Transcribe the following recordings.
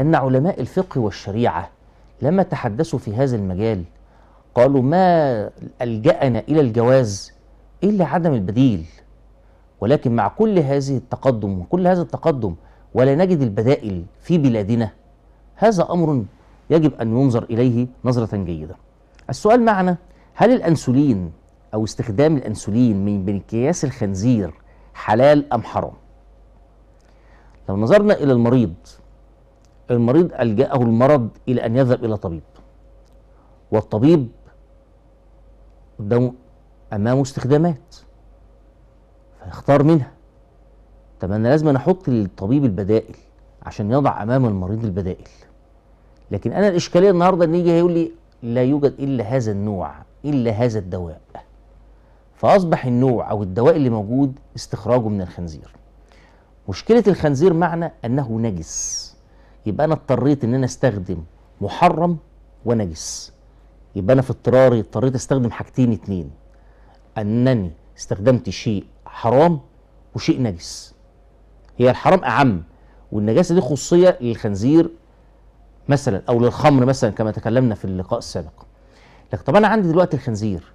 أن علماء الفقه والشريعة لما تحدثوا في هذا المجال قالوا ما ألجأنا إلى الجواز إلا عدم البديل ولكن مع كل هذه التقدم وكل هذا التقدم ولا نجد البدائل في بلادنا هذا أمر يجب أن ينظر إليه نظرة جيدة السؤال معنا هل الأنسولين أو استخدام الأنسولين من بنكياس الخنزير حلال أم حرام لو نظرنا إلى المريض المريض ألجأه المرض إلى أن يذهب إلى طبيب والطبيب قدامه أمامه استخدامات فيختار منها طب أنا لازم أنا أحط للطبيب البدائل عشان يضع أمام المريض البدائل لكن أنا الإشكالية النهاردة إن يجي هيقول لي لا يوجد إلا هذا النوع إلا هذا الدواء فأصبح النوع أو الدواء اللي موجود استخراجه من الخنزير مشكلة الخنزير معنى أنه نجس يبقى انا اضطريت ان انا استخدم محرم ونجس يبقى انا في اضطراري اضطريت استخدم حاجتين اتنين انني استخدمت شيء حرام وشيء نجس هي الحرام اعم والنجاسه دي خصوصيه للخنزير مثلا او للخمر مثلا كما تكلمنا في اللقاء السابق لكن طب انا عندي دلوقتي الخنزير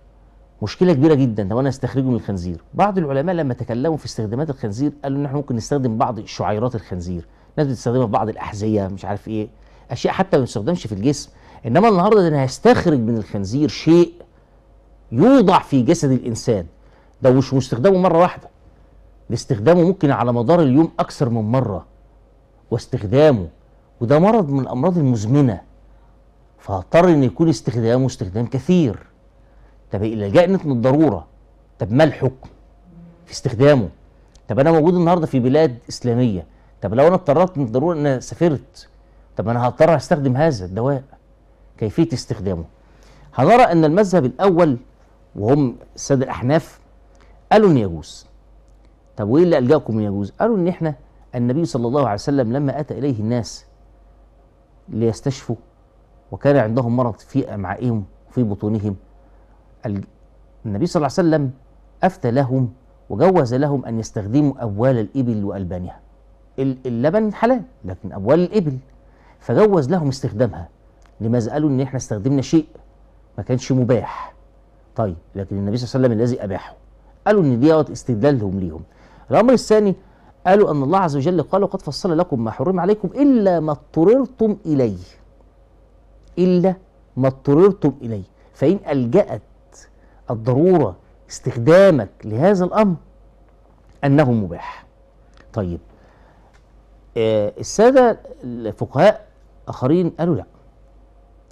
مشكله كبيره جدا لو انا استخرجه من الخنزير بعض العلماء لما تكلموا في استخدامات الخنزير قالوا ان احنا ممكن نستخدم بعض شعيرات الخنزير ناس بتستخدمها في بعض الاحذيه مش عارف ايه اشياء حتى ما بتستخدمش في الجسم انما النهارده انا هستخرج من الخنزير شيء يوضع في جسد الانسان ده مش مستخدمه مره واحده لاستخدامه استخدامه ممكن على مدار اليوم اكثر من مره واستخدامه وده مرض من الامراض المزمنه فاضطر ان يكون استخدامه استخدام كثير طب لجأنا من الضروره طب ما الحكم في استخدامه طب انا موجود النهارده في بلاد اسلاميه طب لو انا اضطررت من الضروره ان سافرت طب انا هضطر استخدم هذا الدواء كيفيه استخدامه هنرى ان المذهب الاول وهم الساده الاحناف قالوا ان يجوز طب وايه اللي الجاكم ان يجوز قالوا ان احنا النبي صلى الله عليه وسلم لما اتى اليه الناس ليستشفوا وكان عندهم مرض في امعائهم وفي بطونهم النبي صلى الله عليه وسلم افتى لهم وجوز لهم ان يستخدموا اموال الابل والبانها اللبن حلال لكن اموال الإبل فجوز لهم استخدامها لماذا قالوا إن إحنا استخدمنا شيء ما كانش مباح طيب لكن النبي صلى الله عليه وسلم الذي أباحه قالوا إن دي استدلالهم ليهم الأمر الثاني قالوا أن الله عز وجل قال وقد فصل لكم ما حرم عليكم إلا ما اضطررتم إليه إلا ما اضطررتم إليه فإن ألجأت الضرورة استخدامك لهذا الأمر أنه مباح طيب آه، السادة الفقهاء آخرين قالوا لا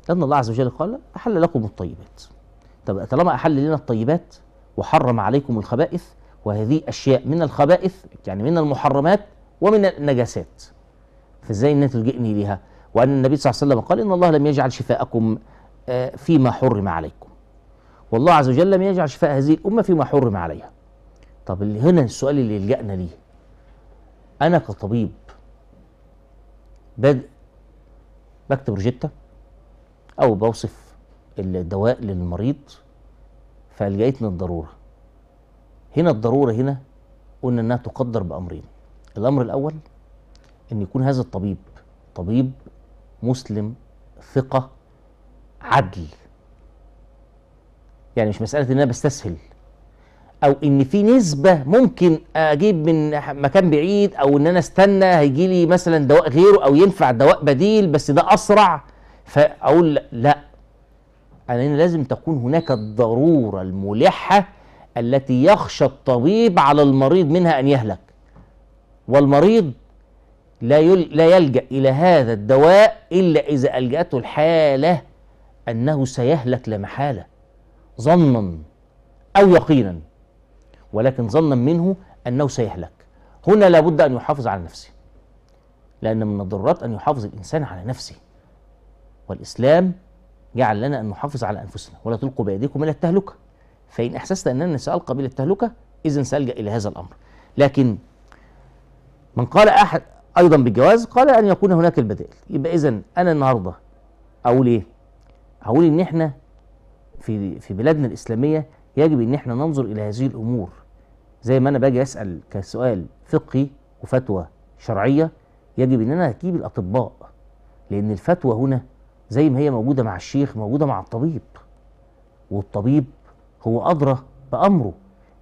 لأن الله عز وجل قال أحل لكم الطيبات طب طالما أحل لنا الطيبات وحرم عليكم الخبائث وهذه أشياء من الخبائث يعني من المحرمات ومن النجاسات فإزاي أن تلجئني ليها وأن النبي صلى الله عليه وسلم قال إن الله لم يجعل شفاءكم آه، فيما حرم عليكم والله عز وجل لم يجعل شفاء هذه الأمة فيما حرم عليها طب هنا السؤال اللي لجأنا ليه أنا كطبيب بدء بكتب روجيتا او بوصف الدواء للمريض فالجأتنا الضروره هنا الضروره هنا قلنا انها تقدر بامرين الامر الاول ان يكون هذا الطبيب طبيب مسلم ثقه عدل يعني مش مساله ان انا بستسهل او ان في نسبه ممكن اجيب من مكان بعيد او ان انا استنى هيجي لي مثلا دواء غيره او ينفع دواء بديل بس ده اسرع فاقول لا انا لازم تكون هناك الضروره الملحه التي يخشى الطبيب على المريض منها ان يهلك والمريض لا يل... لا يلجا الى هذا الدواء الا اذا الجاته الحاله انه سيهلك لا محاله ظنا او يقينا ولكن ظنا منه أنه سيهلك هنا لابد أن يحافظ على نفسه لأن من الضرورات أن يحافظ الإنسان على نفسه والإسلام جعل لنا أن نحافظ على أنفسنا ولا تلقوا بأيديكم إلى التهلكة فإن أحسست أنني سألقى إلى التهلكة اذا سألجأ إلى هذا الأمر لكن من قال أحد أيضا بالجواز قال أن يكون هناك البدائل يبقى إذا أنا النهاردة أقول إيه؟ اقول إن إحنا في في بلادنا الإسلامية يجب إن إحنا ننظر إلى هذه الأمور زي ما انا باجي اسال كسؤال فقهي وفتوى شرعيه يجب ان انا اجيب الاطباء لان الفتوى هنا زي ما هي موجوده مع الشيخ موجوده مع الطبيب والطبيب هو ادرى بامره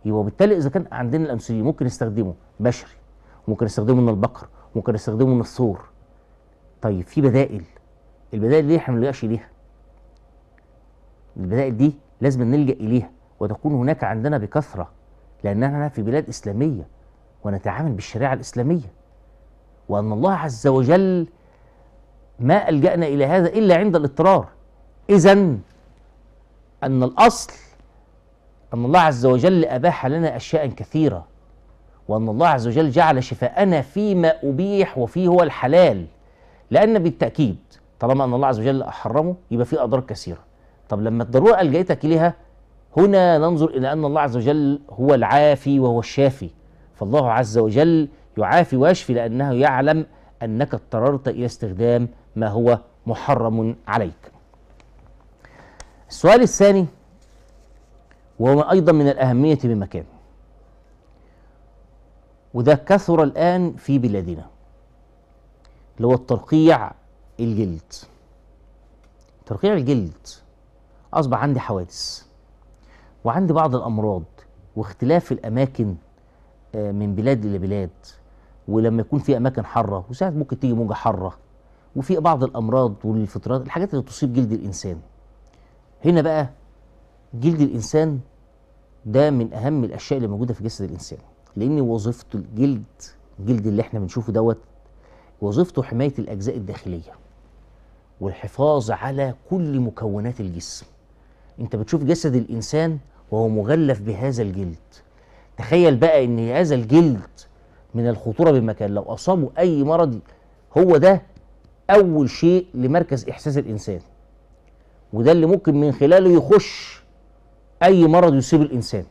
يبقى وبالتالي اذا كان عندنا الانسولين ممكن نستخدمه بشري ممكن نستخدمه من البقر ممكن نستخدمه من الثور طيب في بدائل البدائل دي احنا ما نلجاش اليها البدائل دي لازم نلجا اليها وتكون هناك عندنا بكثره لأن أنا في بلاد إسلامية ونتعامل بالشريعة الإسلامية وأن الله عز وجل ما ألجأنا إلى هذا إلا عند الاضطرار إذا أن الأصل أن الله عز وجل أباح لنا أشياء كثيرة وأن الله عز وجل جعل شفاءنا فيما أبيح وفيه هو الحلال لأن بالتأكيد طالما أن الله عز وجل احرمه يبقى فيه أضرار كثيرة طب لما الضرورة ألجأتك إليها هنا ننظر إلى أن الله عز وجل هو العافي وهو الشافي فالله عز وجل يعافي ويشفي لأنه يعلم أنك اضطررت إلى استخدام ما هو محرم عليك السؤال الثاني وهو أيضا من الأهمية بمكان وده كثر الآن في بلادنا اللي هو الترقيع الجلد ترقيع الجلد أصبح عندي حوادث وعندي بعض الأمراض واختلاف الأماكن آه، من بلاد الى بلاد ولما يكون في أماكن حارة وساعات ممكن تيجي موجة حارة وفي بعض الأمراض والفطرات الحاجات اللي تصيب جلد الإنسان هنا بقى جلد الإنسان ده من أهم الأشياء اللي موجودة في جسد الإنسان لأن وظيفة الجلد الجلد اللي احنا بنشوفه دوت وظيفته حماية الأجزاء الداخلية والحفاظ على كل مكونات الجسم انت بتشوف جسد الإنسان وهو مغلف بهذا الجلد تخيل بقى ان هذا الجلد من الخطوره بمكان لو اصابه اي مرض هو ده اول شيء لمركز احساس الانسان وده اللي ممكن من خلاله يخش اي مرض يصيب الانسان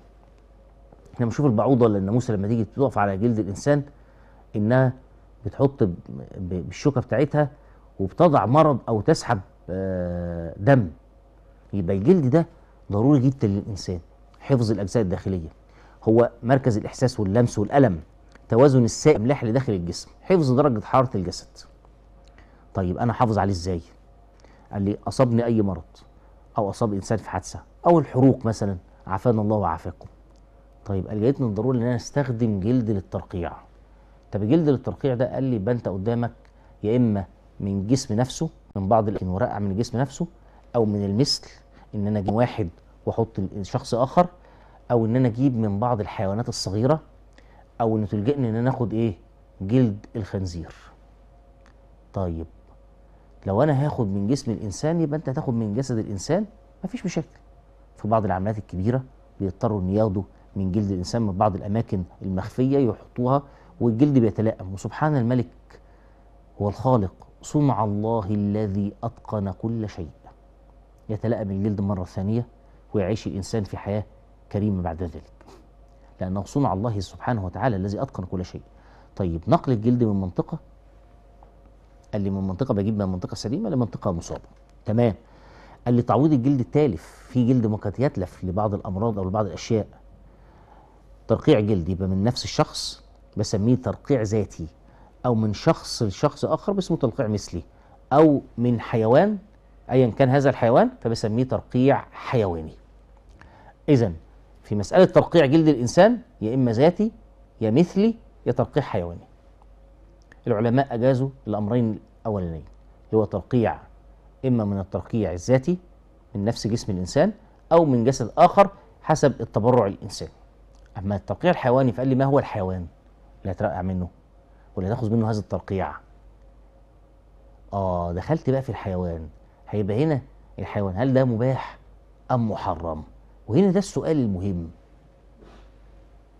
احنا بنشوف البعوضه اللي الناموسه لما تيجي تقف على جلد الانسان انها بتحط بالشوكه بتاعتها وبتضع مرض او تسحب آه، دم يبقى الجلد ده ضروري جدا للإنسان حفظ الأجزاء الداخلية هو مركز الإحساس واللمس والألم توازن السائل الاملاح اللي داخل الجسم حفظ درجة حرارة الجسد طيب أنا حافظ عليه إزاي قال لي أصابني أي مرض أو أصاب إنسان في حادثة أو الحروق مثلا عافانا الله وعافاكم طيب قال جايتني الضروري ان انا استخدم جلد للترقيع طب جلد للترقيع ده قال لي بنت قدامك يا اما من جسم نفسه من بعض الورقع من الجسم نفسه او من المثل ان انا اجيب واحد واحط شخص اخر او ان انا اجيب من بعض الحيوانات الصغيره او ان تلجئني ان انا اخد ايه جلد الخنزير طيب لو انا هاخد من جسم الانسان يبقى انت هتاخد من جسد الانسان مفيش مشاكل في بعض العمليات الكبيره بيضطروا ان ياخدوا من جلد الانسان من بعض الاماكن المخفيه يحطوها والجلد بيتلائم وسبحان الملك هو الخالق صنع الله الذي اتقن كل شيء يتلائم الجلد مرة ثانية ويعيش الإنسان في حياة كريمة بعد ذلك لأنه صنع الله سبحانه وتعالى الذي أتقن كل شيء طيب نقل الجلد من منطقة قال لي من منطقة بجيب من منطقة سليمة لمنطقة مصابة تمام قال لي تعويض الجلد التالف في جلد ممكن يتلف لبعض الأمراض أو لبعض الأشياء ترقيع جلد يبقى من نفس الشخص بسميه ترقيع ذاتي أو من شخص لشخص آخر باسمه ترقيع مثلي أو من حيوان ايا كان هذا الحيوان فبسميه ترقيع حيواني اذا في مساله ترقيع جلد الانسان يا اما ذاتي يا مثلي يا ترقيع حيواني العلماء اجازوا الامرين الاولانيين اللي هو ترقيع اما من الترقيع الذاتي من نفس جسم الانسان او من جسد اخر حسب التبرع الانساني اما الترقيع الحيواني فقال لي ما هو الحيوان اللي هترقع منه واللي تاخذ منه هذا الترقيع اه دخلت بقى في الحيوان هيبقى هنا الحيوان هل ده مباح أم محرم وهنا ده السؤال المهم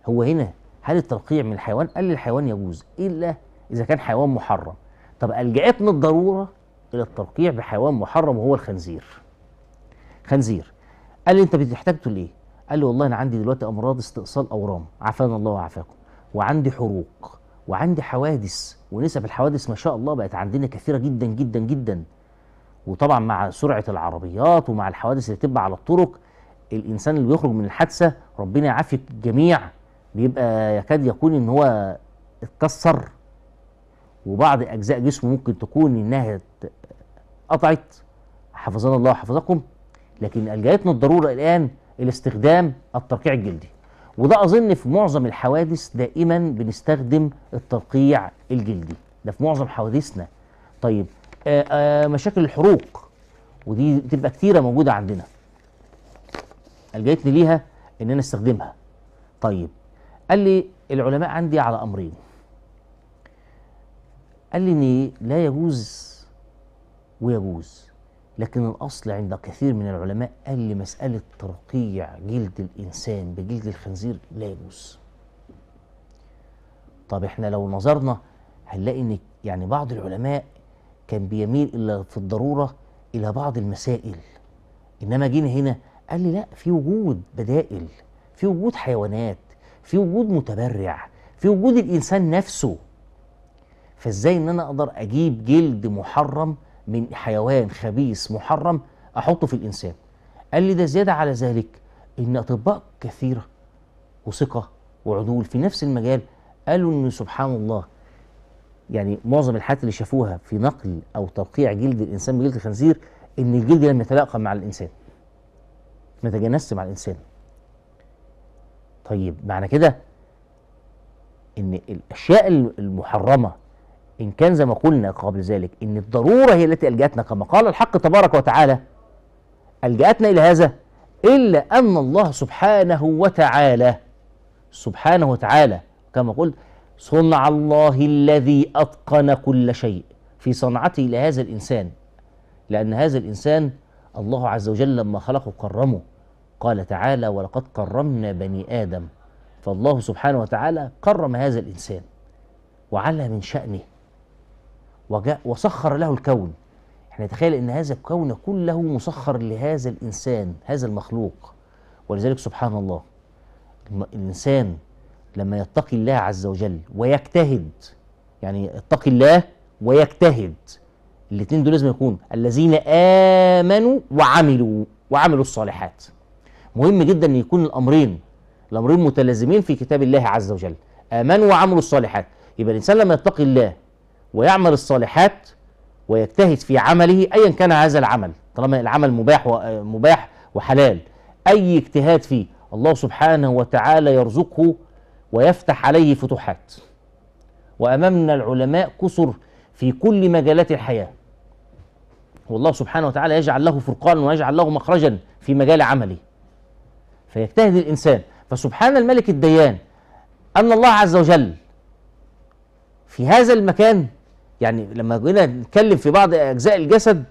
هو هنا هل الترقيع من الحيوان قال الحيوان يجوز إلا إذا كان حيوان محرم طب ألجأتنا الضرورة إلى الترقيع بحيوان محرم وهو الخنزير خنزير قال لي أنت بتحتاجته ليه قال لي والله أنا عندي دلوقتي أمراض استئصال أورام عافانا الله وعافاكم وعندي حروق وعندي حوادث ونسب الحوادث ما شاء الله بقت عندنا كثيرة جدا جدا جدا وطبعا مع سرعه العربيات ومع الحوادث اللي بتبقى على الطرق الانسان اللي بيخرج من الحادثه ربنا يعافي الجميع بيبقى يكاد يكون ان هو اتكسر وبعض اجزاء جسمه ممكن تكون انها قطعت حفظنا الله وحفظكم لكن الجاتنا الضروره الان الاستخدام الترقيع الجلدي وده اظن في معظم الحوادث دائما بنستخدم الترقيع الجلدي ده في معظم حوادثنا طيب آه، آه، مشاكل الحروق ودي بتبقى كتيره موجوده عندنا الجيتني ليها ان انا استخدمها طيب قال لي العلماء عندي على امرين قال لي ان لا يجوز ويجوز لكن الاصل عند كثير من العلماء قال لي مساله ترقيع جلد الانسان بجلد الخنزير لا يجوز طب احنا لو نظرنا هنلاقي ان يعني بعض العلماء كان بيميل إلا في الضرورة إلى بعض المسائل إنما جينا هنا قال لي لا في وجود بدائل في وجود حيوانات في وجود متبرع في وجود الإنسان نفسه فإزاي إن أنا أقدر أجيب جلد محرم من حيوان خبيث محرم أحطه في الإنسان قال لي ده زيادة على ذلك إن أطباء كثيرة وثقة وعدول في نفس المجال قالوا إن سبحان الله يعني معظم الحالات اللي شافوها في نقل او توقيع جلد الانسان بجلد الخنزير ان الجلد لم يتلاقى مع الانسان ما تجانسش مع الانسان طيب معنى كده ان الاشياء المحرمه ان كان زي ما قلنا قبل ذلك ان الضروره هي التي الجاتنا كما قال الحق تبارك وتعالى الجاتنا الى هذا الا ان الله سبحانه وتعالى سبحانه وتعالى كما قلت صنع الله الذي اتقن كل شيء في صنعته لهذا الانسان لان هذا الانسان الله عز وجل لما خلقه كرمه قال تعالى ولقد كرمنا بني ادم فالله سبحانه وتعالى كرم هذا الانسان وعلى من شانه وجاء وسخر له الكون احنا يعني نتخيل ان هذا الكون كله مسخر لهذا الانسان هذا المخلوق ولذلك سبحان الله الانسان لما يتقي الله عز وجل ويجتهد يعني اتقي الله ويجتهد الاثنين دول لازم يكون الذين امنوا وعملوا وعملوا الصالحات مهم جدا ان يكون الامرين الامرين متلازمين في كتاب الله عز وجل امنوا وعملوا الصالحات يبقى الانسان لما يتقي الله ويعمل الصالحات ويجتهد في عمله ايا كان هذا العمل طالما العمل مباح مباح وحلال اي اجتهاد فيه الله سبحانه وتعالى يرزقه ويفتح عليه فتوحات وامامنا العلماء كثر في كل مجالات الحياه والله سبحانه وتعالى يجعل له فرقانا ويجعل له مخرجا في مجال عمله فيجتهد الانسان فسبحان الملك الديان ان الله عز وجل في هذا المكان يعني لما جينا نتكلم في بعض اجزاء الجسد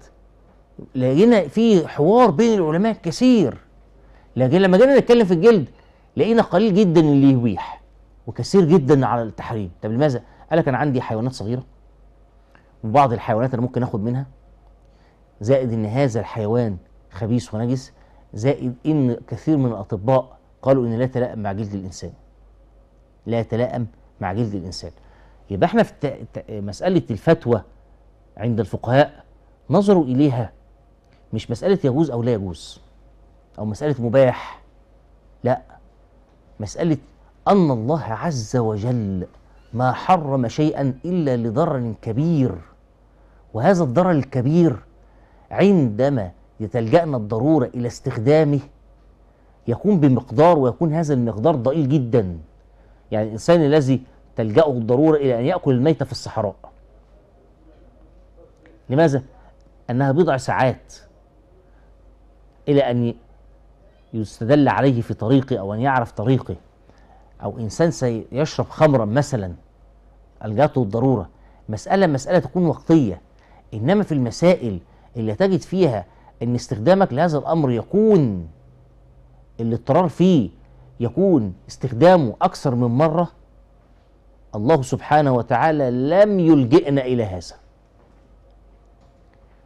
لقينا في حوار بين العلماء كثير لكن لما جينا نتكلم في الجلد لقينا قليل جدا اللي يبيح وكثير جدا على التحريم طب لماذا قال لك انا عندي حيوانات صغيره وبعض الحيوانات انا ممكن اخد منها زائد ان هذا الحيوان خبيث ونجس زائد ان كثير من الاطباء قالوا ان لا يتلائم مع جلد الانسان لا يتلائم مع جلد الانسان يبقى احنا في مساله الفتوى عند الفقهاء نظروا اليها مش مساله يجوز او لا يجوز او مساله مباح لا مساله أن الله عز وجل ما حرم شيئا إلا لضرر كبير وهذا الضرر الكبير عندما يتلجأنا الضرورة إلى استخدامه يكون بمقدار ويكون هذا المقدار ضئيل جدا يعني الإنسان الذي تلجأه الضرورة إلى أن يأكل الميتة في الصحراء لماذا؟ أنها بضع ساعات إلى أن يستدل عليه في طريقه أو أن يعرف طريقه او انسان سيشرب خمرا مثلا الجاته الضروره مساله مساله تكون وقتيه انما في المسائل اللي تجد فيها ان استخدامك لهذا الامر يكون الاضطرار فيه يكون استخدامه اكثر من مره الله سبحانه وتعالى لم يلجئنا الى هذا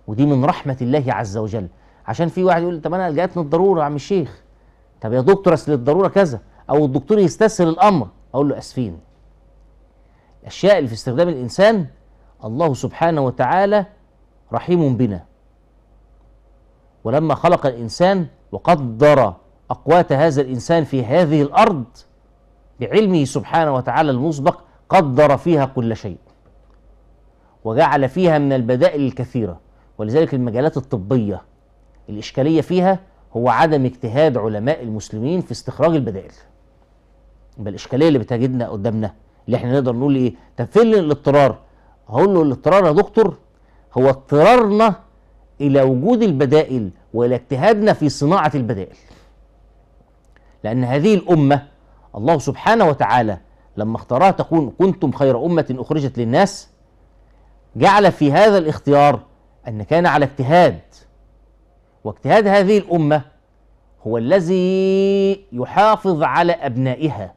ودي من رحمه الله عز وجل عشان في واحد يقول طب انا لجأتني الضروره يا عم الشيخ طب يا دكتور اصل الضروره كذا او الدكتور يستسهل الامر اقول له اسفين الاشياء اللي في استخدام الانسان الله سبحانه وتعالى رحيم بنا ولما خلق الانسان وقدر اقوات هذا الانسان في هذه الارض بعلمه سبحانه وتعالى المسبق قدر فيها كل شيء وجعل فيها من البدائل الكثيره ولذلك المجالات الطبيه الاشكاليه فيها هو عدم اجتهاد علماء المسلمين في استخراج البدائل بالاشكاليه الاشكاليه اللي بتجدنا قدامنا اللي احنا نقدر نقول ايه طب فين الاضطرار هقول له الاضطرار يا دكتور هو اضطرارنا الى وجود البدائل والى اجتهادنا في صناعه البدائل لان هذه الامه الله سبحانه وتعالى لما اختارها تكون كنتم خير امه اخرجت للناس جعل في هذا الاختيار ان كان على اجتهاد واجتهاد هذه الامه هو الذي يحافظ على ابنائها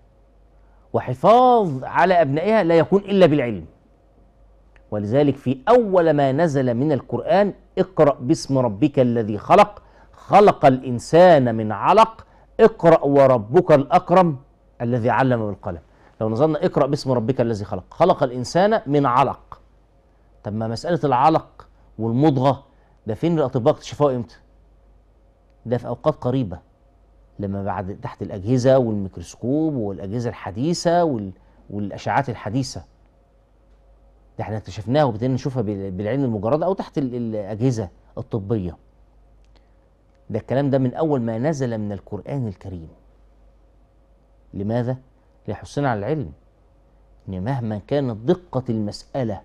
وحفاظ على أبنائها لا يكون إلا بالعلم ولذلك في أول ما نزل من القرآن اقرأ باسم ربك الذي خلق خلق الإنسان من علق اقرأ وربك الأكرم الذي علم بالقلم لو نظرنا اقرأ باسم ربك الذي خلق خلق الإنسان من علق طب ما مسألة العلق والمضغة ده فين الأطباء اكتشفوها إمتى؟ ده في أوقات قريبة لما بعد تحت الأجهزة والميكروسكوب والأجهزة الحديثة وال... والاشعاعات الحديثة ده احنا اكتشفناها وبدأنا نشوفها بالعين المجرد أو تحت الأجهزة الطبية ده الكلام ده من أول ما نزل من القرآن الكريم لماذا؟ ليحثنا على العلم إن مهما كانت دقة المسألة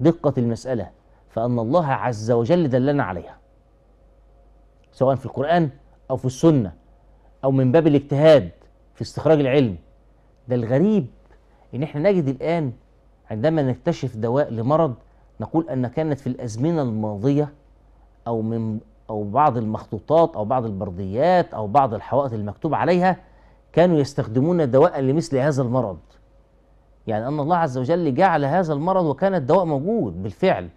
دقة المسألة فأن الله عز وجل دلنا عليها سواء في القرآن أو في السنة أو من باب الاجتهاد في استخراج العلم ده الغريب إن إحنا نجد الآن عندما نكتشف دواء لمرض نقول أن كانت في الأزمنة الماضية أو من أو بعض المخطوطات أو بعض البرديات أو بعض الحوائط المكتوب عليها كانوا يستخدمون دواء لمثل هذا المرض يعني أن الله عز وجل جعل هذا المرض وكان الدواء موجود بالفعل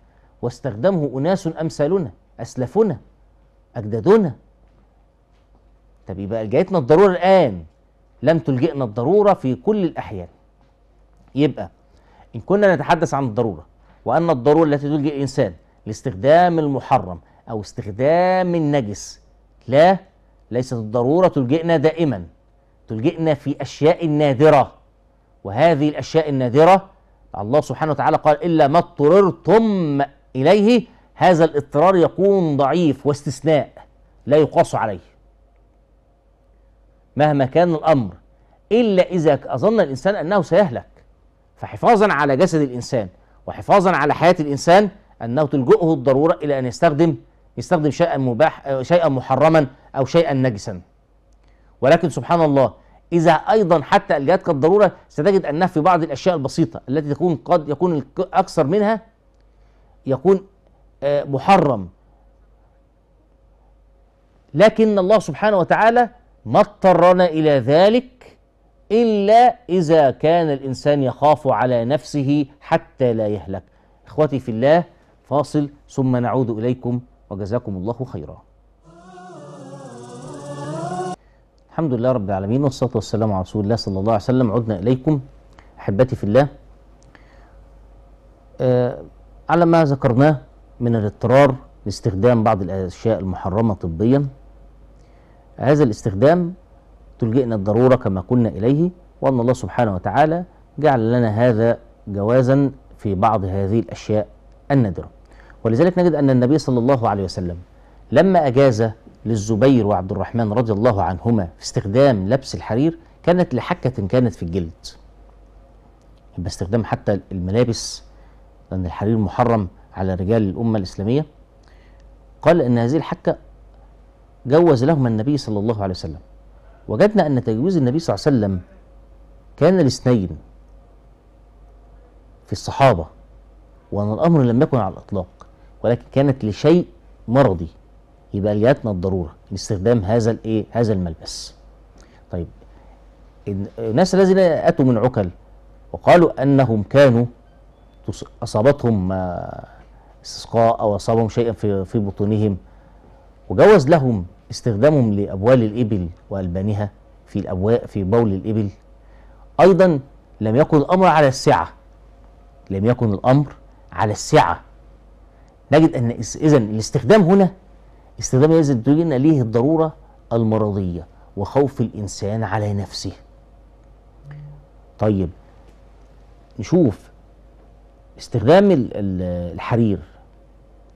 واستخدمه أناس أمثالنا أسلفنا أجدادنا طب يبقى لجأتنا الضرورة الآن لم تلجئنا الضرورة في كل الأحيان يبقى إن كنا نتحدث عن الضرورة وأن الضرورة التي تلجئ الإنسان لاستخدام المحرم أو استخدام النجس لا ليست الضرورة تلجئنا دائما تلجئنا في أشياء نادرة وهذه الأشياء النادرة الله سبحانه وتعالى قال إلا ما اضطررتم إليه هذا الاضطرار يكون ضعيف واستثناء لا يقاس عليه مهما كان الأمر إلا إذا أظن الإنسان أنه سيهلك فحفاظا على جسد الإنسان وحفاظا على حياة الإنسان أنه تلجؤه الضرورة إلى أن يستخدم يستخدم شيئا مباح شيئا محرما أو شيئا نجسا ولكن سبحان الله إذا أيضا حتى ألجأتك الضرورة ستجد أنها في بعض الأشياء البسيطة التي تكون قد يكون أكثر منها يكون آه، محرم لكن الله سبحانه وتعالى ما اضطرنا الى ذلك الا اذا كان الانسان يخاف على نفسه حتى لا يهلك اخوتي في الله فاصل ثم نعود اليكم وجزاكم الله خيرا الحمد لله رب العالمين والصلاه والسلام على رسول الله صلى الله عليه وسلم عدنا اليكم احبتي في الله آه على ما ذكرناه من الاضطرار لاستخدام بعض الاشياء المحرمه طبيا هذا الاستخدام تلجئنا الضرورة كما قلنا إليه وأن الله سبحانه وتعالى جعل لنا هذا جوازا في بعض هذه الأشياء النادرة ولذلك نجد أن النبي صلى الله عليه وسلم لما أجاز للزبير وعبد الرحمن رضي الله عنهما في استخدام لبس الحرير كانت لحكة كانت في الجلد يبقى استخدام حتى الملابس لأن الحرير محرم على رجال الأمة الإسلامية قال إن هذه الحكة جوز لهم النبي صلى الله عليه وسلم وجدنا أن تجويز النبي صلى الله عليه وسلم كان لاثنين في الصحابة وأن الأمر لم يكن على الإطلاق ولكن كانت لشيء مرضي يبقى لياتنا الضرورة لاستخدام هذا الإيه هذا الملبس طيب الناس الذين أتوا من عكل وقالوا أنهم كانوا أصابتهم آه، استسقاء أو أصابهم شيئا في في بطونهم وجوز لهم استخدامهم لأبوال الإبل وألبانها في الأبواء في بول الإبل أيضا لم يكن الأمر على السعة لم يكن الأمر على السعة نجد أن إذا الاستخدام هنا استخدام هذا الدين ليه الضرورة المرضية وخوف الإنسان على نفسه طيب نشوف استخدام الحرير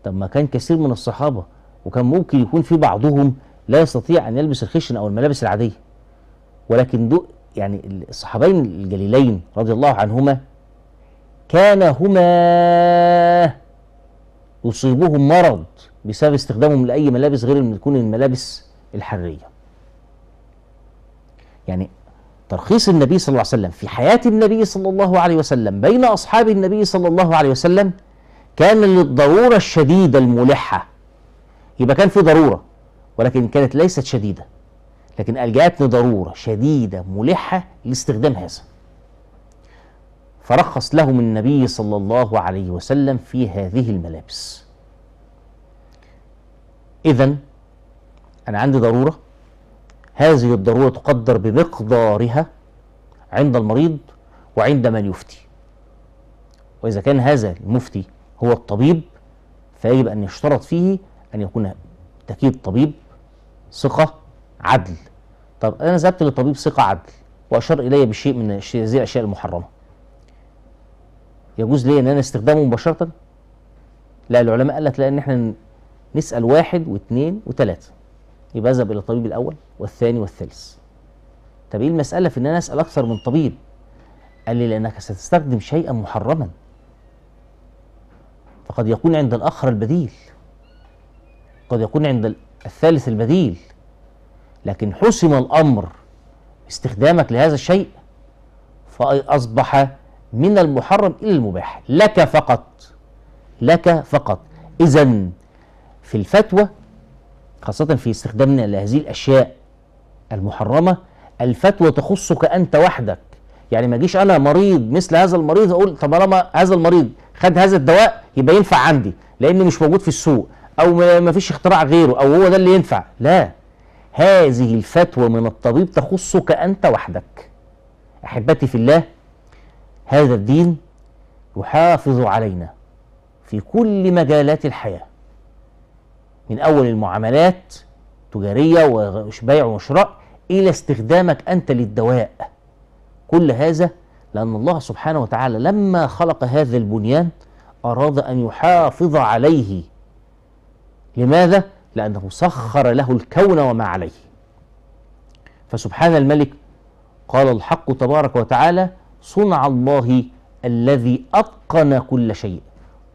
طب ما كان كثير من الصحابة وكان ممكن يكون في بعضهم لا يستطيع أن يلبس الخشن أو الملابس العادية ولكن دو يعني الصحابين الجليلين رضي الله عنهما كان هما يصيبهم مرض بسبب استخدامهم لأي ملابس غير من تكون الملابس الحرية يعني ترخيص النبي صلى الله عليه وسلم في حياة النبي صلى الله عليه وسلم بين أصحاب النبي صلى الله عليه وسلم كان للضرورة الشديدة الملحة يبقى كان في ضروره ولكن كانت ليست شديده لكن الجاتني ضروره شديده ملحه لاستخدام هذا فرخص لهم النبي صلى الله عليه وسلم في هذه الملابس اذا انا عندي ضروره هذه الضروره تقدر بمقدارها عند المريض وعند من يفتي واذا كان هذا المفتي هو الطبيب فيجب ان يشترط فيه أن يكون تأكيد طبيب ثقة عدل طب أنا ذهبت للطبيب ثقة عدل وأشار إلي بشيء من هذه الأشياء المحرمة يجوز لي أن أنا استخدامه مباشرة؟ لا العلماء قالت لأن إحنا نسأل واحد واثنين وثلاثة يبقى أذهب إلى الطبيب الأول والثاني والثالث طب إيه المسألة في إن أنا أسأل أكثر من طبيب؟ قال لي لأنك ستستخدم شيئا محرما فقد يكون عند الآخر البديل قد يكون عند الثالث البديل لكن حسم الأمر استخدامك لهذا الشيء فأصبح من المحرم إلى المباح لك فقط لك فقط إذا في الفتوى خاصة في استخدامنا لهذه الأشياء المحرمة الفتوى تخصك أنت وحدك يعني ما أجيش أنا مريض مثل هذا المريض أقول طب طالما هذا المريض خد هذا الدواء يبقى ينفع عندي لأنه مش موجود في السوق او ما فيش اختراع غيره او هو ده اللي ينفع لا هذه الفتوى من الطبيب تخصك انت وحدك احبتي في الله هذا الدين يحافظ علينا في كل مجالات الحياه من اول المعاملات تجاريه وبيع وشراء الى استخدامك انت للدواء كل هذا لان الله سبحانه وتعالى لما خلق هذا البنيان اراد ان يحافظ عليه لماذا؟ لأنه سخر له الكون وما عليه فسبحان الملك قال الحق تبارك وتعالى صنع الله الذي أتقن كل شيء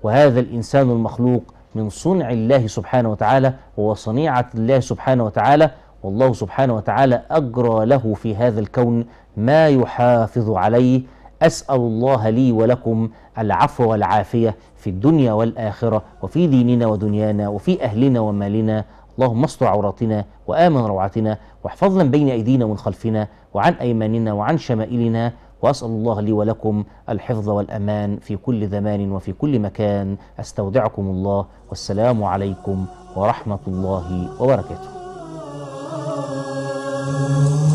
وهذا الإنسان المخلوق من صنع الله سبحانه وتعالى هو صنيعة الله سبحانه وتعالى والله سبحانه وتعالى أجرى له في هذا الكون ما يحافظ عليه أسأل الله لي ولكم العفو والعافية في الدنيا والآخرة وفي ديننا ودنيانا وفي أهلنا ومالنا اللهم استر عوراتنا وآمن روعتنا واحفظنا بين أيدينا ومن خلفنا وعن أيماننا وعن شمائلنا وأسأل الله لي ولكم الحفظ والأمان في كل زمان وفي كل مكان أستودعكم الله والسلام عليكم ورحمة الله وبركاته